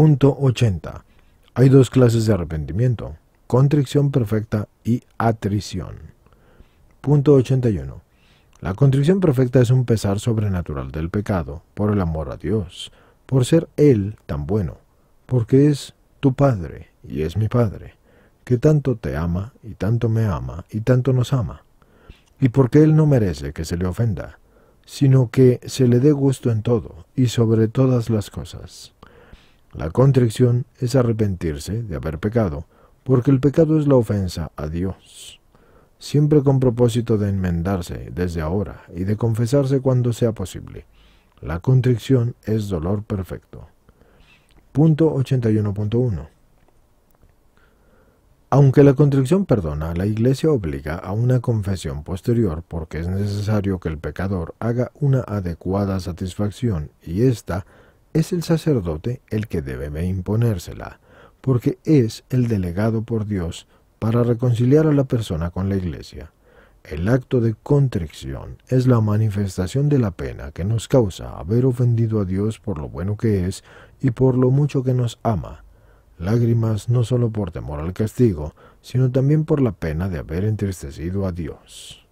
Punto 80. Hay dos clases de arrepentimiento, contrición perfecta y atrición. Punto 81. La contrición perfecta es un pesar sobrenatural del pecado, por el amor a Dios, por ser Él tan bueno, porque es tu Padre y es mi Padre, que tanto te ama y tanto me ama y tanto nos ama, y porque Él no merece que se le ofenda, sino que se le dé gusto en todo y sobre todas las cosas. La contrición es arrepentirse de haber pecado, porque el pecado es la ofensa a Dios, siempre con propósito de enmendarse desde ahora y de confesarse cuando sea posible. La contrición es dolor perfecto. Punto 81.1 aunque la contrición perdona, la Iglesia obliga a una confesión posterior porque es necesario que el pecador haga una adecuada satisfacción y ésta es el sacerdote el que debe imponérsela, porque es el delegado por Dios para reconciliar a la persona con la iglesia. El acto de contrición es la manifestación de la pena que nos causa haber ofendido a Dios por lo bueno que es y por lo mucho que nos ama. Lágrimas no solo por temor al castigo, sino también por la pena de haber entristecido a Dios.